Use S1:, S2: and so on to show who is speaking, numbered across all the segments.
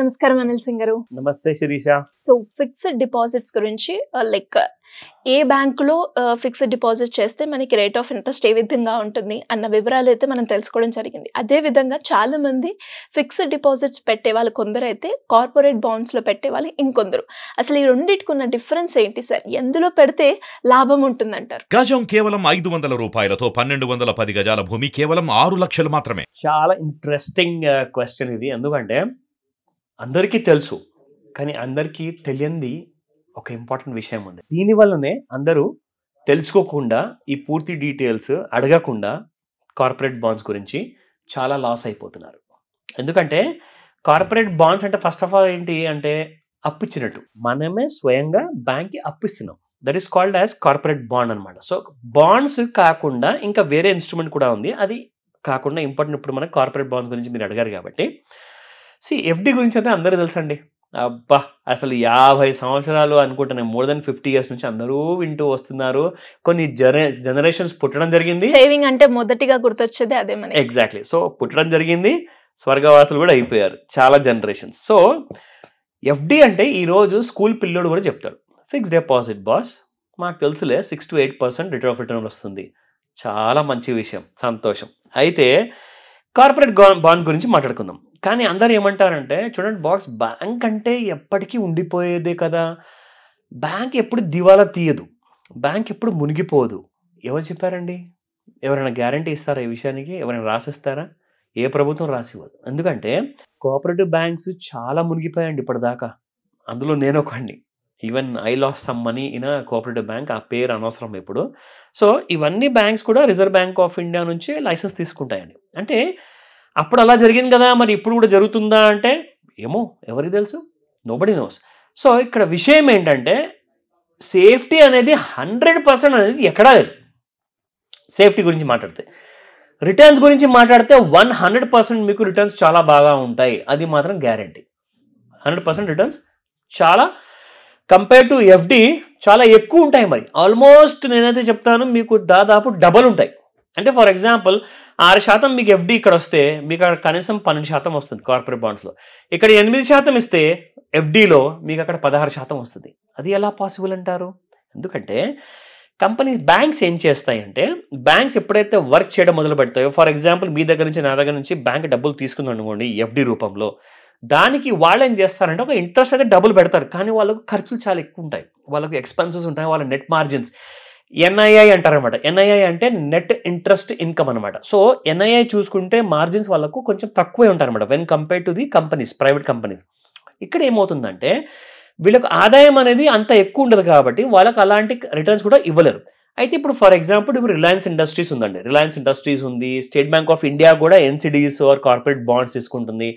S1: నమస్కారం అనిల్ సింగ్ గారు నమస్తే శిరీష సో ఫిక్స్డ్ డిపాజిట్స్ గురించి లైక్ uh, ఏ బ్యాంకులో ఫిక్స్డ్ uh, డిపాజిట్ చేస్తే మనకి రేట్ ఆఫ్ ఇంట్రెస్ట్ ఏ విధంగా ఉంటుంది అన్న వివరాలు అయితే మనం తెలుసుకోవడం జరిగింది అదే విధంగా చాలా మంది ఫిక్స్డ్ డిపాజిట్స్ పెట్టే వాళ్ళు కొందరు అయితే కార్పొరేట్ బాండ్స్లో పెట్టే వాళ్ళు ఇంకొందరు అసలు ఈ రెండింటికి ఉన్న డిఫరెన్స్ ఏంటి సార్ ఎందులో పెడితే లాభం ఉంటుందంటారు గజం కేవలం ఐదు వందల రూపాయలతో పన్నెండు వందల పది గజాల భూమి కేవలం ఆరు లక్షలు మాత్రమే చాలా ఇంట్రెస్టింగ్ క్వశ్చన్ uh, ఇది ఎందుకంటే అందరికీ తెలుసు కానీ అందరికీ తెలియంది ఒక ఇంపార్టెంట్ విషయం ఉంది దీనివల్లనే అందరూ తెలుసుకోకుండా ఈ పూర్తి డీటెయిల్స్ అడగకుండా కార్పొరేట్ బాండ్స్ గురించి చాలా లాస్ అయిపోతున్నారు ఎందుకంటే కార్పొరేట్ బాండ్స్ అంటే ఫస్ట్ ఆఫ్ ఆల్ ఏంటి అంటే ఇచ్చినట్టు మనమే స్వయంగా బ్యాంక్కి అప్పిస్తున్నాం that is called as corporate bond అనమాట సో బాండ్స్ కాకుండా ఇంకా వేరే ఇన్స్ట్రుమెంట్ కూడా ఉంది అది కాకుండా ఇంపార్టెంట్ ఇప్పుడు మనం కార్పొరేట్ బాండ్స్ గురించి మీరు అడిగారు కాబట్టి సి ఎఫ్డి గురించి అయితే అందరూ తెలుసండి అబ్బా అసలు యాభై సంవత్సరాలు అనుకుంటున్నాయి మోర్ దెన్ ఫిఫ్టీ ఇయర్స్ నుంచి అందరూ వింటూ వస్తున్నారు కొన్ని జనరేషన్స్ పుట్టడం జరిగింది సేవింగ్ అంటే మొదటిగా గుర్తొచ్చేది అదే మన ఎగ్జాక్ట్లీ సో పుట్టడం జరిగింది స్వర్గవాసులు కూడా అయిపోయారు చాలా జనరేషన్స్ సో ఎఫ్డి అంటే ఈరోజు స్కూల్ పిల్లోడు కూడా చెప్తాడు ఫిక్స్ డిపాజిట్ బాస్ మాకు తెలుసులే six to eight percent return of return వస్తుంది చాలా మంచి విషయం సంతోషం అయితే కార్పొరేట్ బాండ్ గురించి మాట్లాడుకుందాం కానీ అందరు ఏమంటారంటే చూడండి బాక్స్ బ్యాంక్ అంటే ఎప్పటికీ ఉండిపోయేదే కదా బ్యాంక్ ఎప్పుడు దివాలా తీయదు బ్యాంక్ ఎప్పుడు మునిగిపోదు ఎవరు చెప్పారండి ఎవరైనా గ్యారంటీ ఇస్తారా ఈ విషయానికి ఎవరైనా రాసిస్తారా ఏ ప్రభుత్వం రాసివ్వదు ఎందుకంటే కోఆపరేటివ్ బ్యాంక్స్ చాలా మునిగిపోయాయండి ఇప్పటిదాకా అందులో నేను ఒకండి even I loss some money in cooperative bank ఆ పేరు అనవసరం ఇప్పుడు సో ఇవన్నీ బ్యాంక్స్ కూడా రిజర్వ్ బ్యాంక్ ఆఫ్ ఇండియా నుంచి లైసెన్స్ తీసుకుంటాయండి అంటే అప్పుడు అలా జరిగింది కదా మరి ఇప్పుడు కూడా జరుగుతుందా అంటే ఏమో ఎవరికి తెలుసు నోబడి నోస్ సో ఇక్కడ విషయం ఏంటంటే సేఫ్టీ అనేది హండ్రెడ్ పర్సెంట్ అనేది ఎక్కడా లేదు సేఫ్టీ గురించి మాట్లాడితే రిటర్న్స్ గురించి మాట్లాడితే వన్ హండ్రెడ్ పర్సెంట్ మీకు రిటర్న్స్ చాలా బాగా ఉంటాయి అది మాత్రం గ్యారంటీ హండ్రెడ్ పర్సెంట్ రిటర్న్స్ చాలా కంపేర్ టు ఎఫ్డి చాలా ఎక్కువ ఉంటాయి మరి ఆల్మోస్ట్ నేనైతే చెప్తాను మీకు దాదాపు డబల్ ఉంటాయి అంటే ఫర్ ఎగ్జాంపుల్ ఆరు శాతం మీకు ఎఫ్డి ఇక్కడ వస్తే మీకు అక్కడ కనీసం పన్నెండు శాతం వస్తుంది కార్పొరేట్ బాండ్స్లో ఇక్కడ ఎనిమిది శాతం ఇస్తే ఎఫ్డీలో మీకు అక్కడ పదహారు శాతం వస్తుంది అది ఎలా పాసిబుల్ అంటారు ఎందుకంటే కంపెనీస్ బ్యాంక్స్ ఏం చేస్తాయంటే బ్యాంక్స్ ఎప్పుడైతే వర్క్ చేయడం మొదలు పెడతాయో ఫర్ ఎగ్జాంపుల్ మీ దగ్గర నుంచి నా దగ్గర నుంచి బ్యాంక్ డబ్బులు తీసుకుందనుకోండి ఎఫ్డీ రూపంలో దానికి వాళ్ళు ఏం చేస్తారంటే ఒక ఇంట్రెస్ట్ అయితే డబుల్ పెడతారు కానీ వాళ్ళకు ఖర్చులు చాలా ఎక్కువ ఉంటాయి వాళ్ళకు ఎక్స్పెన్సెస్ ఉంటాయి వాళ్ళ నెట్ మార్జిన్స్ ఎన్ఐఐ అంటారనమాట ఎన్ఐఐ అంటే నెట్ ఇంట్రెస్ట్ ఇన్కమ్ అనమాట సో ఎన్ఐఐ చూసుకుంటే మార్జిన్స్ వాళ్ళకు కొంచెం తక్కువే ఉంటారనమాట when compare to the companies private companies ఇక్కడ ఏమవుతుందంటే వీళ్ళకు ఆదాయం అనేది అంత ఎక్కువ ఉండదు కాబట్టి వాళ్ళకి అలాంటి రిటర్న్స్ కూడా ఇవ్వలేరు అయితే ఇప్పుడు ఫర్ ఎగ్జాంపుల్ ఇప్పుడు రిలయన్స్ ఇండస్ట్రీస్ ఉందండి రిలయన్స్ ఇండస్ట్రీస్ ఉంది స్టేట్ బ్యాంక్ ఆఫ్ ఇండియా కూడా ఎన్సిడీస్ ఆర్ కార్పొరేట్ బాండ్స్ తీసుకుంటుంది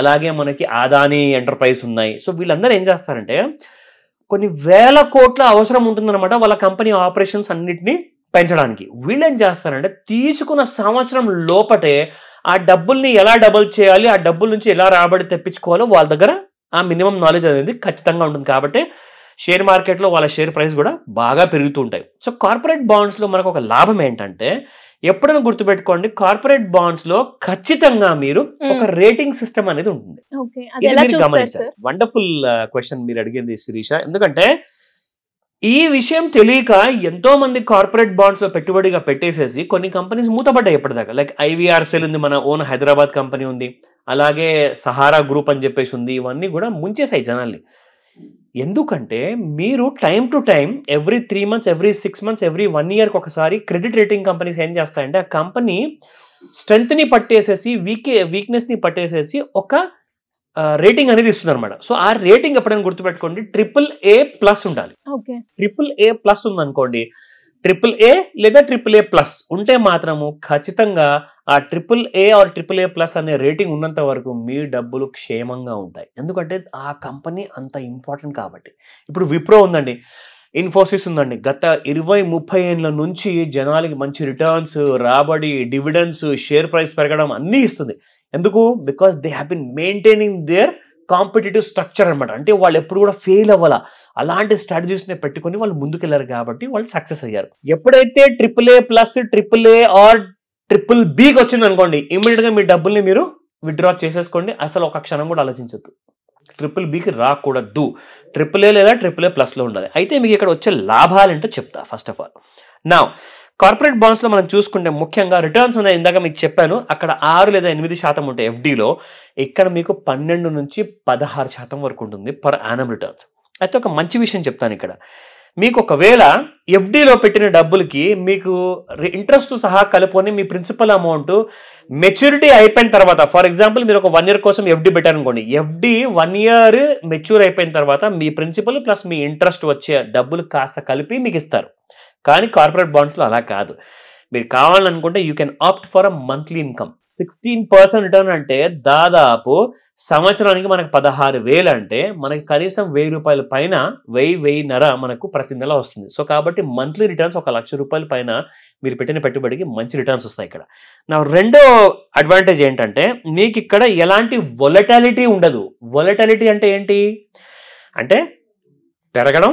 S1: అలాగే మనకి ఆదాని ఎంటర్ప్రైజ్ ఉన్నాయి సో వీళ్ళందరూ ఏం చేస్తారంటే కొన్ని వేల కోట్ల అవసరం ఉంటుందన్నమాట వాళ్ళ కంపెనీ ఆపరేషన్స్ అన్నిటినీ పెంచడానికి వీళ్ళు ఏం చేస్తారంటే తీసుకున్న సంవత్సరం లోపటే ఆ డబ్బుల్ని ఎలా డబుల్ చేయాలి ఆ డబ్బుల నుంచి ఎలా రాబడి తెప్పించుకోవాలో వాళ్ళ దగ్గర ఆ మినిమం నాలెడ్జ్ అనేది ఖచ్చితంగా ఉంటుంది కాబట్టి షేర్ మార్కెట్లో వాళ్ళ షేర్ ప్రైస్ కూడా బాగా పెరుగుతూ ఉంటాయి సో కార్పొరేట్ బాండ్స్లో మనకు ఒక లాభం ఏంటంటే ఎప్పుడైనా గుర్తుపెట్టుకోండి కార్పొరేట్ బాండ్స్ లో ఖచ్చితంగా మీరు ఒక రేటింగ్ సిస్టమ్ అనేది ఉంటుంది వండర్ఫుల్ క్వశ్చన్ మీరు అడిగింది శిరీష ఎందుకంటే ఈ విషయం తెలియక ఎంతో మంది కార్పొరేట్ బాండ్స్ లో పెట్టుబడిగా పెట్టేసేసి కొన్ని కంపెనీస్ మూతపడ్డాయి ఎప్పటిదాకా లైక్ సెల్ ఉంది మన ఓన్ హైదరాబాద్ కంపెనీ ఉంది అలాగే సహారా గ్రూప్ అని చెప్పేసి ఉంది ఇవన్నీ కూడా ముంచేసాయి జనాల్ని ఎందుకంటే మీరు time to time every three months every six months every one ఇయర్కి ఒకసారి క్రెడిట్ రేటింగ్ కంపెనీస్ ఏం చేస్తాయంటే ఆ కంపెనీ స్ట్రెంగ్త్ని పట్టేసేసి వీక్ వీక్నెస్ని పట్టేసేసి ఒక రేటింగ్ అనేది ఇస్తుంది అనమాట సో ఆ రేటింగ్ ఎప్పుడైనా గుర్తుపెట్టుకోండి ట్రిపుల్ ఏ ప్లస్ ఉండాలి ట్రిపుల్ ఏ ప్లస్ ఉందనుకోండి ట్రిపుల్ ఏ లేదా ట్రిపుల్ ఏ ప్లస్ ఉంటే మాత్రము ఖచ్చితంగా ఆ triple A or triple A plus అనే రేటింగ్ ఉన్నంత వరకు మీ డబ్బులు క్షేమంగా ఉంటాయి ఎందుకంటే ఆ కంపెనీ అంత ఇంపార్టెంట్ కాబట్టి ఇప్పుడు విప్రో ఉందండి ఇన్ఫోసిస్ ఉందండి గత ఇరవై ముప్పై ఏళ్ళ నుంచి జనాలకి మంచి రిటర్న్స్ రాబడి డివిడెన్స్ షేర్ ప్రైస్ పెరగడం అన్నీ ఇస్తుంది ఎందుకు because they have been maintaining their competitive structure అనమాట అంటే వాళ్ళు ఎప్పుడు కూడా ఫెయిల్ అవ్వాల అలాంటి స్ట్రాటజీస్ని పెట్టుకొని వాళ్ళు ముందుకెళ్లారు కాబట్టి వాళ్ళు సక్సెస్ అయ్యారు ఎప్పుడైతే triple A plus triple A or triple బీకి వచ్చింది అనుకోండి ఇమ్మీడియట్గా మీ డబ్బుల్ని మీరు విత్డ్రా చేసేసుకోండి అసలు ఒక క్షణం కూడా ఆలోచించద్దు ట్రిపుల్ బీకి రాకూడదు ట్రిపుల్ ఏ లేదా ట్రిపుల్ ఏ ప్లస్లో ఉండాలి అయితే మీకు ఇక్కడ వచ్చే ఏంటో చెప్తా ఫస్ట్ ఆఫ్ ఆల్ నా కార్పొరేట్ బాండ్స్లో మనం చూసుకుంటే ముఖ్యంగా రిటర్న్స్ ఉన్నాయి ఇందాక మీకు చెప్పాను అక్కడ ఆరు లేదా ఎనిమిది శాతం ఉంటాయి ఎఫ్డీలో ఇక్కడ మీకు పన్నెండు నుంచి పదహారు శాతం వరకు ఉంటుంది పర్ యానం రిటర్న్స్ అయితే ఒక మంచి విషయం చెప్తాను ఇక్కడ మీకు ఒకవేళ ఎఫ్డీలో పెట్టిన డబ్బులకి మీకు ఇంట్రెస్ట్ సహా కలుపుకొని మీ ప్రిన్సిపల్ అమౌంట్ మెచ్యూరిటీ అయిపోయిన తర్వాత ఫర్ ఎగ్జాంపుల్ మీరు ఒక వన్ ఇయర్ కోసం ఎఫ్డి పెట్టారనుకోండి ఎఫ్డి వన్ ఇయర్ మెచ్యూర్ అయిపోయిన తర్వాత మీ ప్రిన్సిపల్ ప్లస్ మీ ఇంట్రెస్ట్ వచ్చే డబ్బులు కాస్త కలిపి మీకు ఇస్తారు కానీ కార్పొరేట్ బాండ్స్లో అలా కాదు మీరు కావాలనుకుంటే you can opt for a monthly income sixteen percent return అంటే దాదాపు సంవత్సరానికి మనకు పదహారు వేలు అంటే మనకి కనీసం వెయ్యి రూపాయల పైన వెయ్యి వెయ్యిన్నర మనకు ప్రతి నెల వస్తుంది సో కాబట్టి మంత్లీ రిటర్న్స్ ఒక లక్ష రూపాయల పైన మీరు పెట్టిన పెట్టుబడికి మంచి రిటర్న్స్ వస్తాయి ఇక్కడ నా రెండో అడ్వాంటేజ్ ఏంటంటే నీకు ఇక్కడ ఎలాంటి వొలటాలిటీ ఉండదు వొలటాలిటీ అంటే ఏంటి అంటే పెరగడం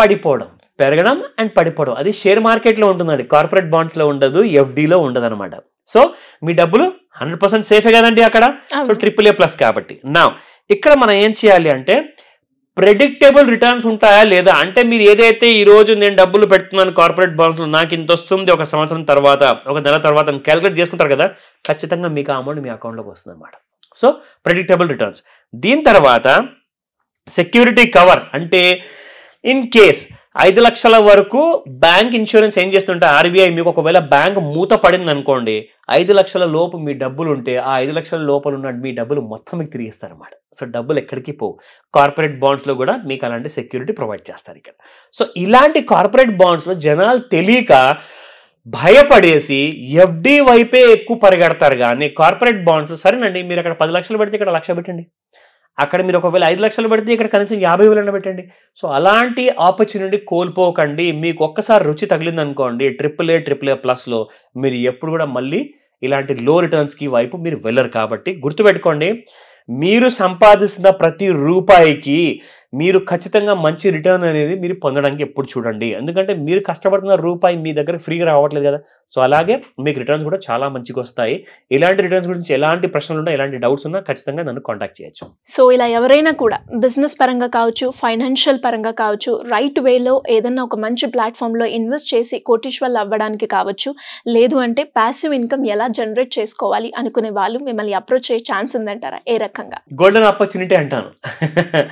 S1: పడిపోవడం పెరగడం అండ్ పడిపోవడం అది షేర్ మార్కెట్లో ఉంటుందండి కార్పొరేట్ బాండ్స్లో ఉండదు ఎఫ్డీలో ఉండదు అనమాట సో మీ డబ్బులు హండ్రెడ్ పర్సెంట్ సేఫే కదండి అక్కడ సో ట్రిపుల్ ఏ ప్లస్ కాబట్టి నా ఇక్కడ మనం ఏం చేయాలి అంటే ప్రెడిక్టబుల్ రిటర్న్స్ ఉంటాయా లేదా అంటే మీరు ఏదైతే ఈ రోజు నేను డబ్బులు పెడుతున్నాను కార్పొరేట్ బాండ్స్లో నాకు ఇంత వస్తుంది ఒక సంవత్సరం తర్వాత ఒక నెల తర్వాత క్యాలిక్యులేట్ చేసుకుంటారు కదా ఖచ్చితంగా మీకు అమౌంట్ మీ అకౌంట్లోకి వస్తుంది అనమాట సో ప్రెడిక్టేబుల్ రిటర్న్స్ దీని తర్వాత సెక్యూరిటీ కవర్ అంటే ఇన్ కేస్ ఐదు లక్షల వరకు బ్యాంక్ ఇన్సూరెన్స్ ఏం చేస్తుంటే ఆర్బీఐ మీకు ఒకవేళ బ్యాంక్ మూత పడింది అనుకోండి ఐదు లక్షల లోపు మీ డబ్బులు ఉంటే ఆ ఐదు లక్షల లోపల ఉన్న మీ డబ్బులు మొత్తం మీకు ఇస్తారు అనమాట సో డబ్బులు ఎక్కడికి పోవు కార్పొరేట్ బాండ్స్లో కూడా మీకు అలాంటి సెక్యూరిటీ ప్రొవైడ్ చేస్తారు ఇక్కడ సో ఇలాంటి కార్పొరేట్ బాండ్స్లో జనాలు తెలియక భయపడేసి ఎఫ్డి వైపే ఎక్కువ పరిగెడతారు కానీ కార్పొరేట్ బాండ్స్ సరేనండి మీరు అక్కడ పది లక్షలు పెడితే ఇక్కడ లక్ష పెట్టండి అక్కడ మీరు ఒకవేళ ఐదు లక్షలు పెడితే ఇక్కడ కనీసం యాభై వేలు పెట్టండి సో అలాంటి ఆపర్చునిటీ కోల్పోకండి మీకు ఒక్కసారి రుచి తగిలింది అనుకోండి ట్రిపుల్ ఏ ట్రిపుల్ ఏ ప్లస్లో మీరు ఎప్పుడు కూడా మళ్ళీ ఇలాంటి లో రిటర్న్స్కి వైపు మీరు వెళ్ళరు కాబట్టి గుర్తుపెట్టుకోండి మీరు సంపాదిస్తున్న ప్రతి రూపాయికి మీరు ఖచ్చితంగా మంచి రిటర్న్ అనేది మీరు పొందడానికి ఎప్పుడు చూడండి ఎందుకంటే మీరు కష్టపడుతున్న రూపాయి మీ దగ్గర ఫ్రీగా రావట్లేదు కదా సో అలాగే మీకు రిటర్న్స్ కూడా చాలా మంచిగా వస్తాయి ఇలాంటి రిటర్న్స్ గురించి ఎలాంటి ప్రశ్నలు ఉన్నా ఎలాంటి డౌట్స్ ఉన్నా ఖచ్చితంగా నన్ను కాంటాక్ట్ చేయొచ్చు సో ఇలా ఎవరైనా కూడా బిజినెస్ పరంగా కావచ్చు ఫైనాన్షియల్ పరంగా కావచ్చు రైట్ వేలో ఏదన్నా ఒక మంచి ప్లాట్ఫామ్లో ఇన్వెస్ట్ చేసి కోటీశ్వర్లు అవ్వడానికి కావచ్చు లేదు అంటే ప్యాసివ్ ఇన్కమ్ ఎలా జనరేట్ చేసుకోవాలి అనుకునే వాళ్ళు మిమ్మల్ని అప్రోచ్ అయ్యే ఛాన్స్ ఉందంటారా ఏ రకంగా గోల్డెన్ ఆపర్చునిటీ అంటాను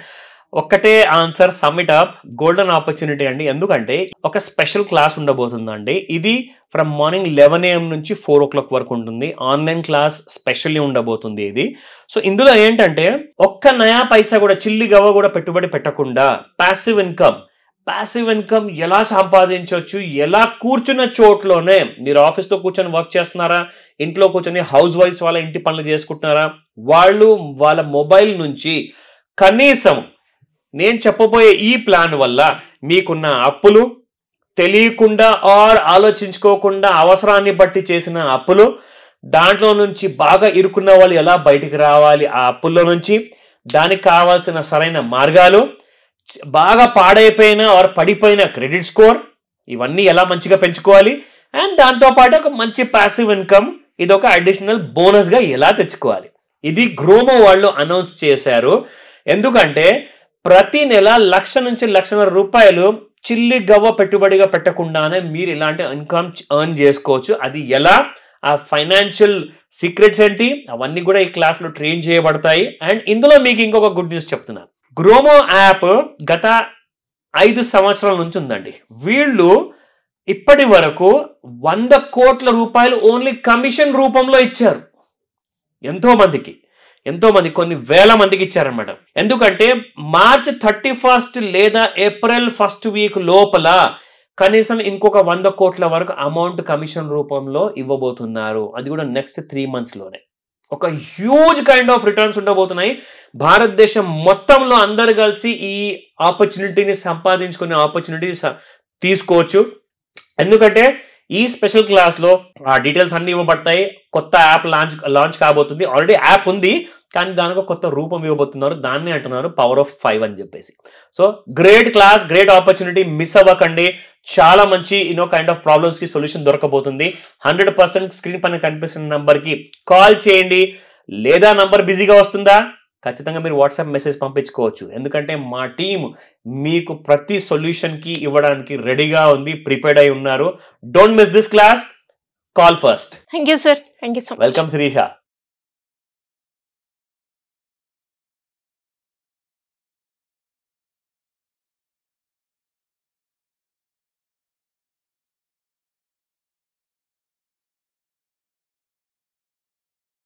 S1: ఒక్కటే answer sum it up golden opportunity అండి ఎందుకంటే ఒక స్పెషల్ క్లాస్ ఉండబోతుందండి ఇది ఫ్రమ్ మార్నింగ్ లెవెన్ ఏఎం నుంచి ఫోర్ ఓ క్లాక్ వరకు ఉంటుంది ఆన్లైన్ క్లాస్ స్పెషల్లీ ఉండబోతుంది ఇది సో ఇందులో ఏంటంటే ఒక్క నయా పైసా కూడా చిల్లి గవ్వ కూడా పెట్టుబడి పెట్టకుండా ప్యాసివ్ ఇన్కమ్ ప్యాసివ్ ఇన్కమ్ ఎలా సంపాదించవచ్చు ఎలా కూర్చున్న చోట్లోనే మీరు ఆఫీస్లో కూర్చొని వర్క్ చేస్తున్నారా ఇంట్లో కూర్చొని హౌస్ వైఫ్ వాళ్ళ ఇంటి పనులు చేసుకుంటున్నారా వాళ్ళు వాళ్ళ మొబైల్ నుంచి కనీసం నేను చెప్పబోయే ఈ ప్లాన్ వల్ల మీకున్న అప్పులు తెలియకుండా ఆర్ ఆలోచించుకోకుండా అవసరాన్ని బట్టి చేసిన అప్పులు దాంట్లో నుంచి బాగా ఇరుకున్న వాళ్ళు ఎలా బయటికి రావాలి ఆ అప్పుల్లో నుంచి దానికి కావాల్సిన సరైన మార్గాలు బాగా పాడైపోయిన ఆర్ పడిపోయిన క్రెడిట్ స్కోర్ ఇవన్నీ ఎలా మంచిగా పెంచుకోవాలి అండ్ దాంతోపాటు ఒక మంచి ప్యాసివ్ ఇన్కమ్ ఇది ఒక అడిషనల్ బోనస్గా ఎలా తెచ్చుకోవాలి ఇది గ్రోమో వాళ్ళు అనౌన్స్ చేశారు ఎందుకంటే ప్రతి నెల లక్ష నుంచి లక్షన్నర రూపాయలు చిల్లి గవ్వ పెట్టుబడిగా పెట్టకుండానే మీరు ఇలాంటి ఇన్కమ్ ఎర్న్ చేసుకోవచ్చు అది ఎలా ఆ ఫైనాన్షియల్ సీక్రెట్స్ ఏంటి అవన్నీ కూడా ఈ క్లాస్లో ట్రైన్ చేయబడతాయి అండ్ ఇందులో మీకు ఇంకొక గుడ్ న్యూస్ చెప్తున్నాను గ్రోమో యాప్ గత ఐదు సంవత్సరాల నుంచి ఉందండి వీళ్ళు ఇప్పటి వరకు వంద కోట్ల రూపాయలు ఓన్లీ కమిషన్ రూపంలో ఇచ్చారు ఎంతోమందికి ఎంతో మంది కొన్ని వేల మందికి ఇచ్చారనమాట ఎందుకంటే మార్చ్ థర్టీ ఫస్ట్ లేదా ఏప్రిల్ ఫస్ట్ వీక్ లోపల కనీసం ఇంకొక వంద కోట్ల వరకు అమౌంట్ కమిషన్ రూపంలో ఇవ్వబోతున్నారు అది కూడా నెక్స్ట్ త్రీ మంత్స్లోనే ఒక హ్యూజ్ కైండ్ ఆఫ్ రిటర్న్స్ ఉండబోతున్నాయి భారతదేశం మొత్తంలో అందరు కలిసి ఈ ఆపర్చునిటీని సంపాదించుకునే ఆపర్చునిటీ తీసుకోవచ్చు ఎందుకంటే ఈ స్పెషల్ క్లాస్లో ఆ డీటెయిల్స్ అన్ని ఇవ్వబడతాయి కొత్త యాప్ లాంచ్ లాంచ్ కాబోతుంది ఆల్రెడీ యాప్ ఉంది కానీ దానికి కొత్త రూపం ఇవ్వబోతున్నారు దాన్ని అంటున్నారు పవర్ ఆఫ్ ఫైవ్ అని చెప్పేసి so great class great opportunity miss అవ్వకండి చాలా మంచి ఇన్నో కైండ్ ఆఫ్ ప్రాబ్లమ్స్కి సొల్యూషన్ దొరకబోతుంది హండ్రెడ్ పర్సెంట్ స్క్రీన్ పైన కనిపిస్తున్న నెంబర్కి కాల్ చేయండి లేదా నంబర్ బిజీగా వస్తుందా ఖచ్చితంగా మీరు వాట్సాప్ మెసేజ్ పంపించుకోవచ్చు ఎందుకంటే మా టీం మీకు ప్రతి సొల్యూషన్కి ఇవ్వడానికి రెడీగా ఉంది ప్రిపేర్డ్ అయి ఉన్నారు don't miss this class call first thank you sir thank you so welcome Sirisha